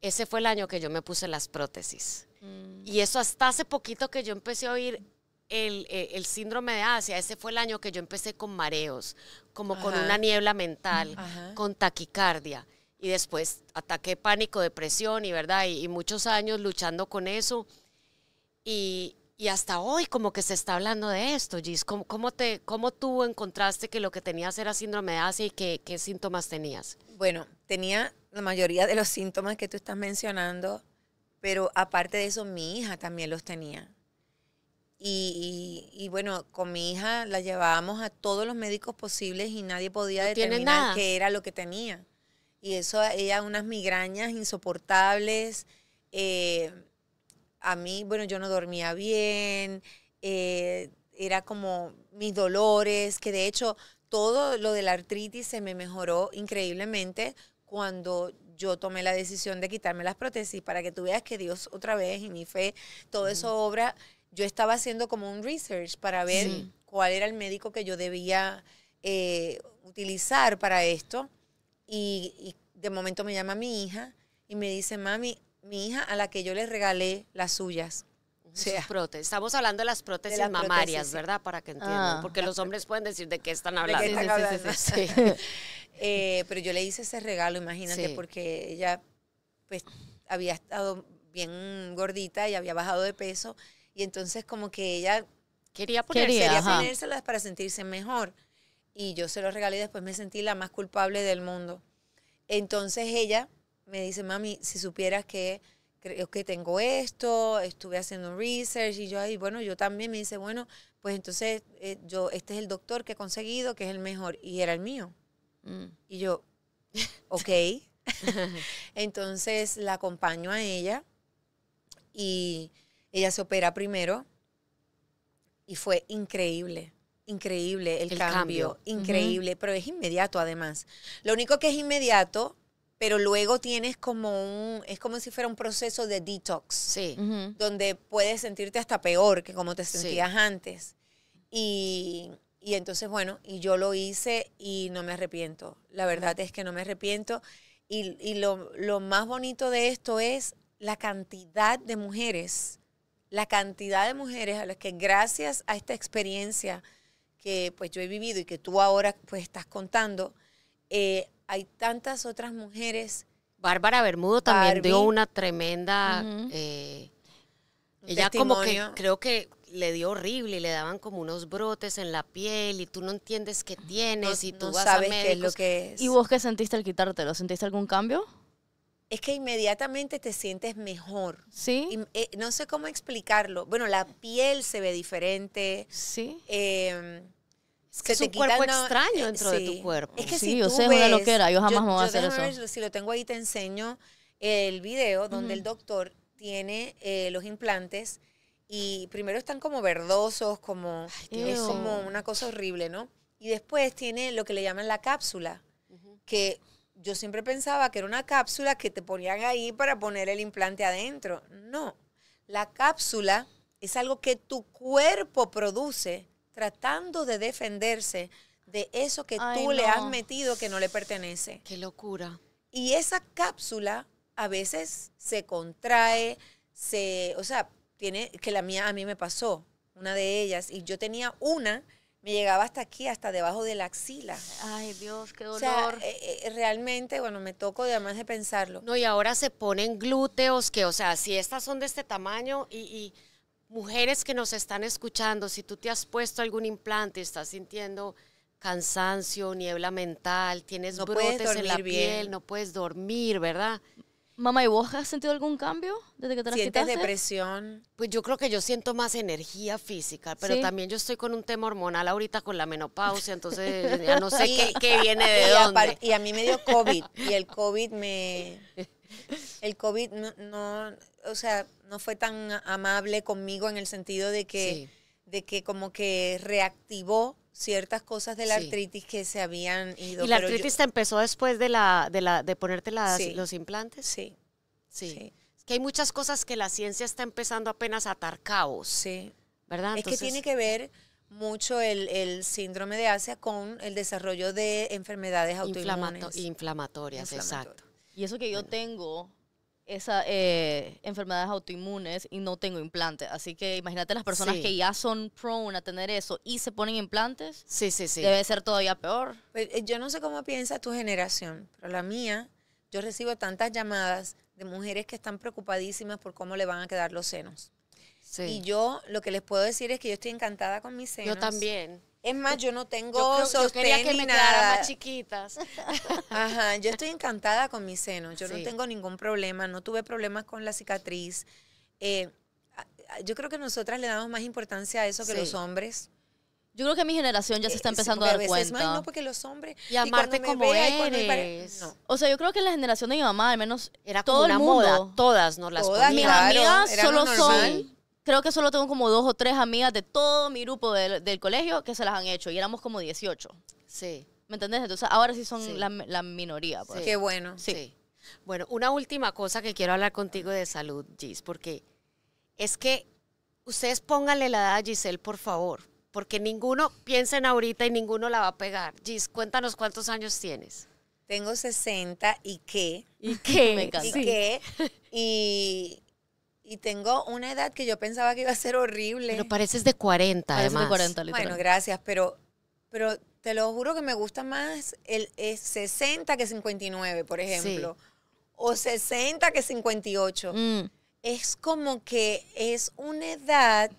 Speaker 2: Ese fue el año que yo me puse las prótesis. Mm. Y eso hasta hace poquito que yo empecé a oír eh, el, síndrome de Asia, ese fue el año que yo empecé con mareos, como con una niebla mental, mm, con taquicardia y después ataque de pánico, depresión y verdad, y muchos años luchando con eso. Y, y hasta hoy como que se está hablando de esto, Gis. ¿Cómo, te, cómo tú encontraste que lo que tenías era síndrome de Asia y qué, síntomas tenías?
Speaker 1: Bueno, tenía la mayoría de los síntomas que tú estás mencionando, pero aparte de eso mi hija también los tenía. Y, bueno, con mi hija la llevábamos a todos los médicos posibles y nadie podía determinar qué era lo que tenía. Y eso, ella unas migrañas insoportables, eh, a mí, bueno, yo no dormía bien, eh, era como mis dolores, que de hecho todo lo de la artritis se me mejoró increíblemente cuando yo tomé la decisión de quitarme las prótesis para que tú veas que Dios otra vez y mi fe, todo eso obra. Yo estaba haciendo como un research para ver cuál era el médico que yo debía eh, utilizar para esto. y de momento me llama mi hija y me dice, mami, mi hija a la que yo le
Speaker 2: regalé las suyas. O sea, Estamos hablando de las prótesis mamarias, ¿verdad? Para que entiendan. Ah. porque los hombres pueden decir de qué están hablando. pero
Speaker 1: yo le hice ese regalo, imagínate, porque ella pues había estado bien gordita y había bajado de peso. Y entonces como que ella quería, ponerse, quería ponérselas para sentirse mejor. Y yo se lo regalé y después me sentí la más culpable del mundo. Entonces ella me dice, mami, si supieras que creo que tengo esto, estuve haciendo research y yo ahí, bueno, yo también me dice, bueno, pues entonces eh, yo, este es el doctor que he conseguido, que es el mejor, y era el mío. Mm. Y yo, ok. entonces la acompaño a ella y ella se opera primero y fue increíble. Increíble el, cambio, increíble, pero es inmediato además. Lo único que es inmediato pero luego tienes como un, es como si fuera un proceso de detox, sí. donde puedes sentirte hasta peor que como te sentías antes. Y, entonces, bueno, y yo lo hice y no me arrepiento. La verdad es que no me arrepiento. Y, lo, más bonito de esto es la cantidad de mujeres, la cantidad de mujeres a las que gracias a esta experiencia que pues yo he vivido y que tú ahora pues estás contando, eh, hay
Speaker 2: tantas otras mujeres. Bárbara Bermudo también dio una tremenda...
Speaker 3: Eh, ella como que creo
Speaker 2: que le dio horrible y le daban como unos brotes en la piel y tú no entiendes qué tienes y tú vas sabes a lo que ¿Y vos
Speaker 3: qué sentiste al quitártelo? ¿Sentiste algún cambio?
Speaker 2: Es que inmediatamente te sientes mejor.
Speaker 3: Sí.
Speaker 1: Eh, no sé cómo explicarlo. Bueno, la piel se ve diferente. Sí. Em, es que un cuerpo extraño eh, dentro de tu
Speaker 3: cuerpo. Es que sí, si o Yo jamás voy a hacer eso.
Speaker 1: si lo tengo ahí, te enseño el video donde el doctor tiene eh, los implantes y primero están como verdosos, como, como una cosa horrible, ¿no? Y después tiene lo que le llaman la cápsula, que yo siempre pensaba que era una cápsula que te ponían ahí para poner el implante adentro. No, la cápsula es algo que tu cuerpo produce tratando de defenderse de eso que tú le has metido que no le pertenece. Qué locura. Y esa cápsula a veces se contrae, se, o sea, tiene que la mía a mí me pasó, una de ellas y yo tenía una me llegaba hasta aquí, hasta debajo de la axila. Ay,
Speaker 3: Dios, qué dolor. Eh,
Speaker 1: eh,
Speaker 2: realmente, bueno, me toco además de pensarlo. No, y ahora se ponen glúteos que, o sea, si estas son de este tamaño y mujeres que nos están escuchando, si tú te has puesto algún implante, y estás sintiendo cansancio, niebla mental, tienes brotes en la piel, no puedes dormir, ¿verdad?
Speaker 3: Mamá, ¿y vos has sentido algún cambio desde que te las ¿Sientes
Speaker 2: depresión? Pues yo creo que yo siento más energía física, pero también yo estoy con un tema hormonal ahorita con la menopausia, entonces ya no sé qué, viene de y dónde. Y a mí me dio COVID,
Speaker 1: y el COVID me... El COVID no o sea, no fue tan amable conmigo en el sentido de que, de que como que reactivó ciertas cosas de la artritis que se habían ido. ¿Y la artritis
Speaker 2: te empezó después de, la, de, la, de ponerte los implantes? Sí. sí. Es que hay muchas cosas que la ciencia está empezando apenas a atar caos. Sí. ¿Verdad? Es que tiene que ver mucho
Speaker 1: el, el, síndrome de Asia con el desarrollo de enfermedades autoinflamatorias.
Speaker 2: inflamatorias, exacto.
Speaker 3: Y eso que yo tengo esas eh, enfermedades autoinmunes y no tengo implantes. Así que imagínate las personas que ya son prone a tener eso y se ponen implantes.
Speaker 2: Sí, sí, sí. Debe ser
Speaker 3: todavía peor. Pues, eh, yo no sé cómo piensa tu generación,
Speaker 1: pero la mía, yo recibo tantas llamadas de mujeres que están preocupadísimas por cómo le van a quedar los senos. Y yo lo que les puedo decir es que yo estoy encantada con mis senos. Yo también. Es más, yo no tengo yo que más chiquitas. Ajá, yo estoy encantada con mi seno. Yo no tengo ningún problema, no tuve problemas con la cicatriz. Eh, yo creo que nosotras le damos más importancia a eso que los hombres.
Speaker 3: Yo creo que mi generación ya se eh, está empezando a dar a veces, Más, no, porque
Speaker 1: los hombres. Y amarte como eres.
Speaker 3: O sea, yo creo que la generación de mi mamá, al menos. Era como una moda. Todas
Speaker 2: no las Todas, Mis amigas solo son
Speaker 3: creo que solo tengo como dos o tres amigas de todo mi grupo del, colegio que se las han hecho y éramos como 18. Sí. ¿Me entendés? Entonces ahora sí son La, minoría. Pues. Sí. Qué bueno. Sí. Bueno, una última cosa que quiero hablar contigo de salud, Gis,
Speaker 2: porque es que ustedes pónganle la edad a Giselle, por favor, porque ninguno, en ahorita y ninguno la va a pegar. Gis, cuéntanos cuántos años tienes. Tengo 60 y qué. ¿Y qué? ¿Y qué? Y
Speaker 1: y tengo una edad que yo pensaba que iba a ser horrible. Pero pareces de
Speaker 2: 40, además. de 40, Bueno,
Speaker 1: gracias, pero, pero te lo juro que me gusta más el, 60 que 59, por ejemplo. O 60 que 58. Mm. Es como que es una edad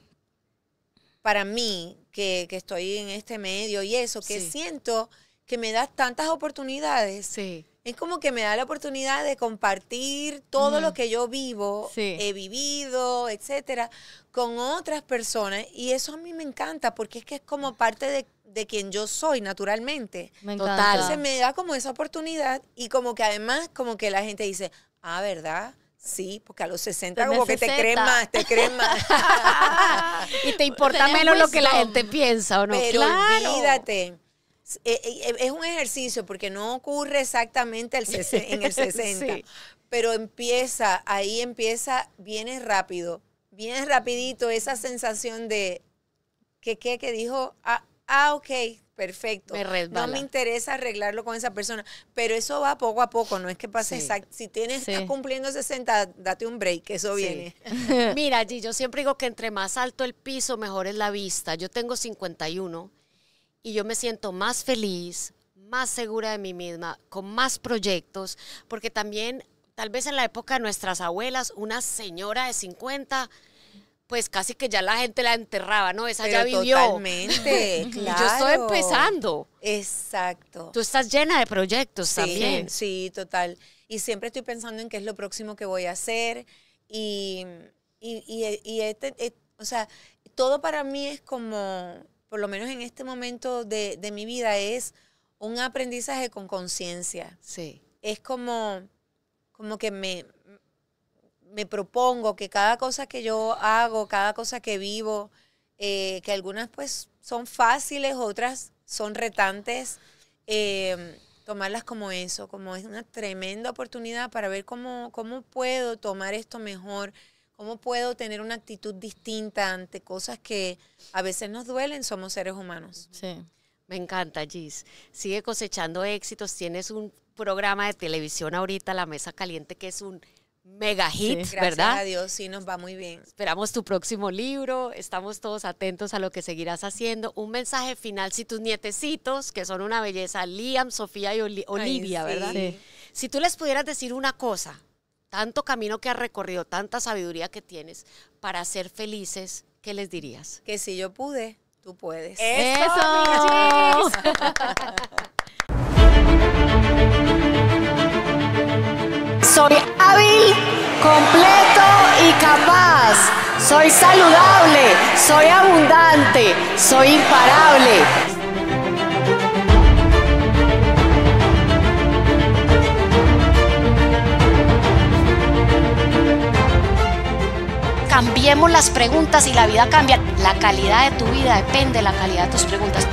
Speaker 1: para mí, que, estoy en este medio y eso, que siento que me da tantas oportunidades. Sí es como que me da la oportunidad de compartir todo lo que yo vivo, he vivido, etcétera, con otras personas. Y eso a mí me encanta porque es que es como parte de, quien yo soy naturalmente.
Speaker 3: Me Total. Encanta. Entonces
Speaker 1: me da como esa oportunidad y como que además como que la gente dice, ah, ¿verdad? Sí, porque a los 60 como que te crees más, te crees más. y te importa menos lo que la gente
Speaker 2: piensa, ¿o no? claro.
Speaker 1: Eh, eh, eh, es un ejercicio porque no ocurre exactamente el en el 60, pero empieza, ahí empieza, viene rápido, viene rapidito esa sensación de que qué que dijo, ah, ah ok, perfecto. no me interesa arreglarlo con esa persona, pero eso va
Speaker 2: poco a poco, no es que pase exacto. Si tienes, estás
Speaker 1: cumpliendo 60, date un break, eso viene.
Speaker 2: Mira, yo siempre digo que entre más alto el piso, mejor es la vista. Yo tengo 51 y yo me siento más feliz, más segura de mí misma, con más proyectos, porque también tal vez en la época de nuestras abuelas, una señora de 50 pues casi que ya la gente la enterraba, ¿no? Esa ya vivió. Totalmente, claro. Yo estoy empezando. Exacto. Tú estás llena de proyectos también.
Speaker 1: Sí, total. Y siempre estoy pensando en qué es lo próximo que voy a hacer. Y, este, o sea, todo para mí es como por lo menos en este momento de, mi vida, es un aprendizaje con conciencia. Sí. Es como, como que me, me propongo que cada cosa que yo hago, cada cosa que vivo, eh, que algunas pues son fáciles, otras son retantes, em, tomarlas como eso, como es una tremenda oportunidad para ver cómo, cómo puedo tomar esto mejor, ¿Cómo puedo tener una actitud distinta ante cosas que a veces nos duelen? Somos seres
Speaker 2: humanos. Sí. Me encanta, Gis. Sigue cosechando éxitos. Tienes un programa de televisión ahorita, La Mesa Caliente, que es un mega hit, ¿verdad? Gracias a Dios,
Speaker 1: sí, nos va muy bien.
Speaker 2: Esperamos tu próximo libro. Estamos todos atentos a lo que seguirás haciendo. Un mensaje final, si tus nietecitos, que son una belleza, Liam, Sofía y Olivia, ¿verdad? Si tú les pudieras decir una cosa tanto camino que has recorrido, tanta sabiduría que tienes, para ser felices, ¿qué les dirías? Que si yo pude, tú puedes. ¡Eso! Soy hábil, completo y capaz. Soy saludable, soy abundante, soy imparable cambiemos las preguntas y la vida cambia. La calidad de tu vida depende de la calidad de tus preguntas.